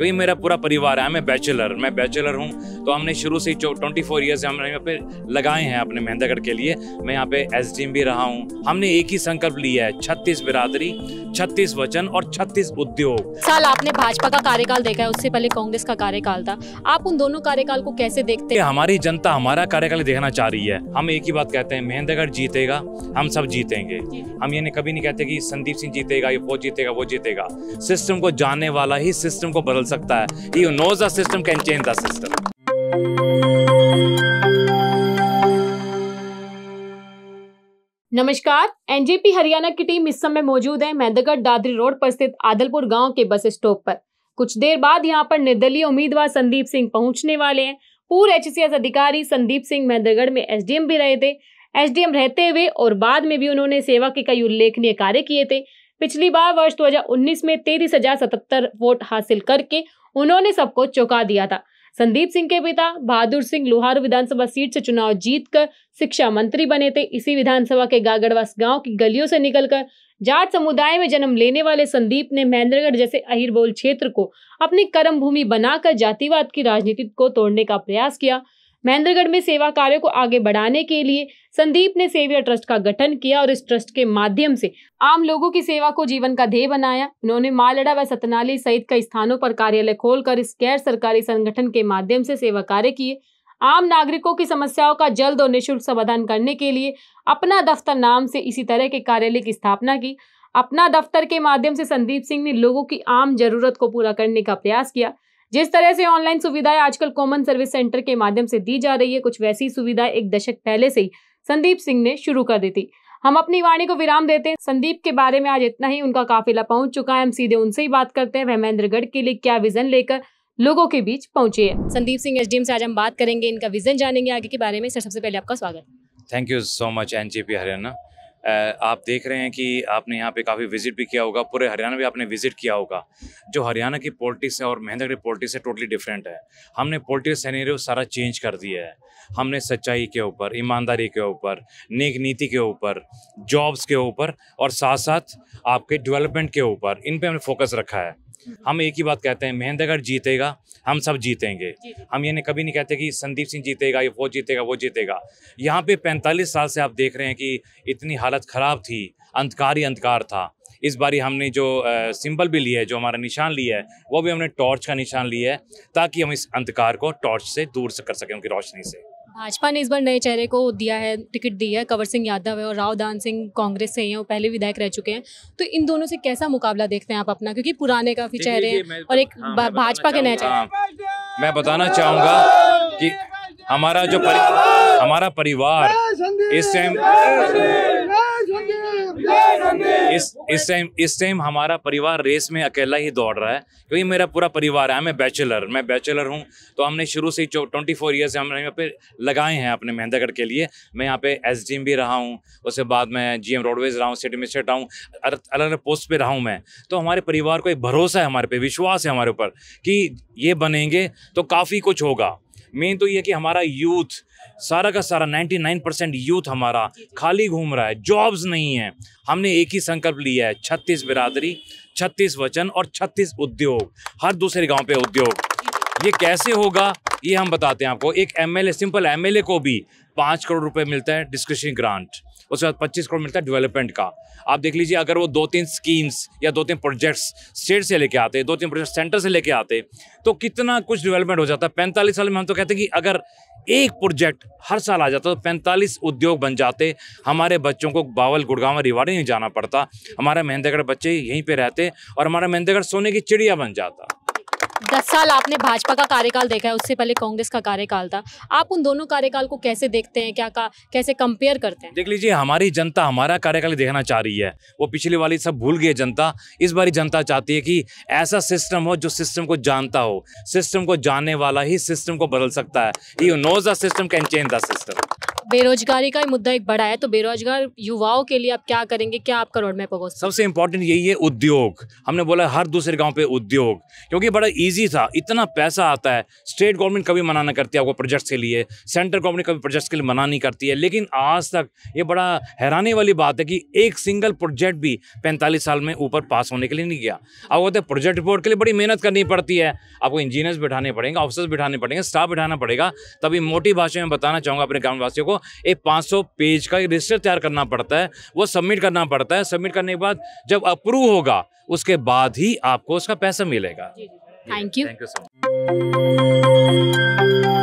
क्योंकि मेरा पूरा परिवार है मैं बैचलर मैं बैचलर हूँ तो हमने शुरू से ही ट्वेंटी फोर ईयर्स हमने यहाँ पे लगाए हैं अपने महेंद्रगढ़ के लिए मैं यहाँ पे एस भी रहा हूँ हमने एक ही संकल्प लिया है छत्तीस बिरादरी छत्तीस वचन और छत्तीस उद्योग साल आपने भाजपा का कार्यकाल देखा है उससे पहले कांग्रेस का कार्यकाल था आप उन दोनों कार्यकाल को कैसे देखते हैं हमारी जनता हमारा कार्यकाल देखना चाह रही है हम एक ही बात कहते हैं महेंद्रगढ़ जीतेगा हम सब जीतेंगे हम ये कभी नहीं कहते कि संदीप सिंह जीतेगा ये वो जीतेगा वो जीतेगा सिस्टम को जानने वाला ही सिस्टम को बदल सकता है he knows the system can change the system नमस्कार एनजेपी हरियाणा की टीम इस समय मौजूद है मेहंदगढ़ दादरी रोड पर स्थित आदलपुर गांव के बस स्टॉप पर कुछ देर बाद यहां पर निर्दलीय उम्मीदवार संदीप सिंह पहुंचने वाले हैं पूर्व एच अधिकारी संदीप सिंह मेहंदगढ़ में एसडीएम भी रहे थे एसडीएम रहते हुए और बाद में भी उन्होंने सेवा के कई उल्लेखनीय कार्य किए थे पिछली बार वर्ष 2019 में तेईस वोट हासिल करके उन्होंने सबको चौंका दिया था संदीप सिंह के पिता बहादुर सिंह लोहारू विधानसभा सीट से चुनाव जीतकर शिक्षा मंत्री बने थे इसी विधानसभा के गागड़वास गांव की गलियों से निकलकर जाट समुदाय में जन्म लेने वाले संदीप ने महेंद्रगढ़ जैसे अहिरबोल क्षेत्र को अपनी कर्म भूमि बनाकर जातिवाद की राजनीति को तोड़ने का प्रयास किया महेंद्रगढ़ में सेवा कार्य को आगे बढ़ाने के लिए संदीप ने सेवियर ट्रस्ट का गठन किया और इस ट्रस्ट के माध्यम से आम लोगों की सेवा को जीवन का ध्येय बनाया उन्होंने मालड़ा व सतनाली सहित कई स्थानों पर कार्यालय खोलकर इस गैर सरकारी संगठन के माध्यम से सेवा कार्य किए आम नागरिकों की समस्याओं का जल्द और निःशुल्क समाधान करने के लिए अपना दफ्तर नाम से इसी तरह के कार्यालय की स्थापना की अपना दफ्तर के माध्यम से संदीप सिंह ने लोगों की आम जरूरत को पूरा करने का प्रयास किया जिस तरह से ऑनलाइन सुविधाएं आजकल कॉमन सर्विस सेंटर के माध्यम से दी जा रही है कुछ वैसी सुविधाएं एक दशक पहले से ही संदीप सिंह ने शुरू कर दी थी हम अपनी वाणी को विराम देते हैं संदीप के बारे में आज इतना ही उनका काफिला पहुंच चुका है हम सीधे उनसे ही बात करते हैं वह महेंद्रगढ़ के लिए क्या विजन लेकर लोगों के बीच पहुंचे है संदीप सिंह एसडीएम से आज हम बात करेंगे इनका विजन जानेंगे आगे के बारे में सर सबसे पहले आपका स्वागत thank you so much N Haryana आप देख रहे हैं कि आपने यहाँ पे काफ़ी विजिट भी किया होगा पूरे हरियाणा भी आपने विजिट किया होगा जो हरियाणा की पॉलिटिक्स है और महेंद्रगढ़ पॉलिटिक्स है टोटली डिफरेंट है हमने पॉलिटिक्स सैनरी सारा चेंज कर दिया है हमने सच्चाई के ऊपर ईमानदारी के ऊपर नेक नीति के ऊपर जॉब्स के ऊपर और साथ साथ आपके डेवलपमेंट के ऊपर इन पर हमने फोकस रखा है हम्म। हम एक ही बात कहते हैं महेंद्रगढ़ जीतेगा हम सब जीतेंगे हम ये नहीं कभी नहीं कहते कि संदीप सिंह जीतेगा ये वो जीतेगा वो जीतेगा यहाँ पे 45 साल से आप देख रहे हैं कि इतनी हालत ख़राब थी अंधकार ही अंधकार था इस बारी हमने जो सिंबल भी लिया है जो हमारा निशान लिया है वो भी हमने टॉर्च का निशान लिया है ताकि हम इस अंधकार को टॉर्च से दूर से कर सकें उनकी रोशनी से भाजपा ने इस बार नए चेहरे को दिया है टिकट दी है कवर सिंह यादव है और राव दान सिंह कांग्रेस से ही हैं वो पहले विधायक रह चुके हैं तो इन दोनों से कैसा मुकाबला देखते हैं आप अपना क्योंकि पुराने काफी चेहरे हैं और एक हाँ, भाजपा के नए चेहरे हाँ। मैं बताना चाहूँगा कि हमारा जो परि, हमारा परिवार इस टाइम इस इस टाइम इस टाइम हमारा परिवार रेस में अकेला ही दौड़ रहा है क्योंकि मेरा पूरा परिवार है मैं बैचलर मैं बैचलर हूँ तो हमने शुरू से ही ट्वेंटी फोर ईयर्स हमने यहाँ पे लगाए हैं अपने महेंद्रगढ़ के लिए मैं यहाँ पे एस भी रहा हूँ उसके बाद मैं जी एम रोडवेज रहा हूँ सिटी मिनिस्ट्रेट रहा हूँ अलग अलग पोस्ट पर रहा हूँ मैं तो हमारे परिवार को एक भरोसा है हमारे पे विश्वास है हमारे ऊपर कि ये बनेंगे तो काफ़ी कुछ होगा मेन तो ये कि हमारा यूथ सारा का सारा 99 परसेंट यूथ हमारा खाली घूम रहा है जॉब्स नहीं है हमने एक ही संकल्प लिया है छत्तीस बिरादरी छत्तीस वचन और छत्तीस उद्योग हर दूसरे गाँव पे उद्योग ये कैसे होगा ये हम बताते हैं आपको एक एमएलए सिंपल एमएलए को भी पाँच करोड़ रुपए मिलता है डिस्क्रिप्शन ग्रांट उसके बाद पच्चीस करोड़ मिलता है डेवलपमेंट का आप देख लीजिए अगर वो दो तीन स्कीम्स या दो तीन प्रोजेक्ट्स स्टेट से लेके आते दो तीन प्रोजेक्ट सेंटर से लेके आते तो कितना कुछ डेवलपमेंट हो जाता है पैंतालीस साल में हम तो कहते हैं कि अगर एक प्रोजेक्ट हर साल आ जाता तो पैंतालीस उद्योग बन जाते हमारे बच्चों को बावल गुड़गांव रिवाड़ी नहीं जाना पड़ता हमारे महेंद्रगढ़ बच्चे यहीं पर रहते और हमारा महेंद्रगढ़ सोने की चिड़िया बन जाता दस साल आपने भाजपा का कार्यकाल देखा है उससे पहले कांग्रेस का कार्यकाल था आप उन दोनों कार्यकाल को कैसे देखते हैं क्या का, कैसे कंपेयर करते हैं देख लीजिए हमारी जनता हमारा कार्यकाल देखना चाह रही है वो पिछली वाली सब भूल गई जनता इस बारी जनता चाहती है कि ऐसा सिस्टम हो जो सिस्टम को जानता हो सिस्टम को जानने वाला ही सिस्टम को बदल सकता है you knows the system can change the system बेरोजगारी का मुद्दा एक बड़ा है तो बेरोजगार युवाओं के लिए आप क्या करेंगे क्या आपका करोड़ में होगा सबसे इम्पोर्टेंट यही है उद्योग हमने बोला हर दूसरे गांव पे उद्योग क्योंकि बड़ा इजी था इतना पैसा आता है स्टेट गवर्नमेंट कभी मना नहीं करती है आपको प्रोजेक्ट्स के लिए सेंट्रल गवर्नमेंट कभी प्रोजेक्ट्स के लिए मना नहीं करती है लेकिन आज तक ये बड़ा हैरानी वाली बात है कि एक सिंगल प्रोजेक्ट भी पैंतालीस साल में ऊपर पास होने के लिए नहीं गया आपको कहते प्रोजेक्ट रिपोर्ट के लिए बड़ी मेहनत करनी पड़ती है आपको इंजीनियर्स बिठाने पड़ेंगे ऑफिसर्स बिठाने पड़ेंगे स्टाफ बिठाना पड़ेगा तभी मोटी भाषा में बताना चाहूँगा अपने ग्रामवासियों को एक 500 पेज का रजिस्टर तैयार करना पड़ता है वो सबमिट करना पड़ता है सबमिट करने के बाद जब अप्रूव होगा उसके बाद ही आपको उसका पैसा मिलेगा thank you thank you so much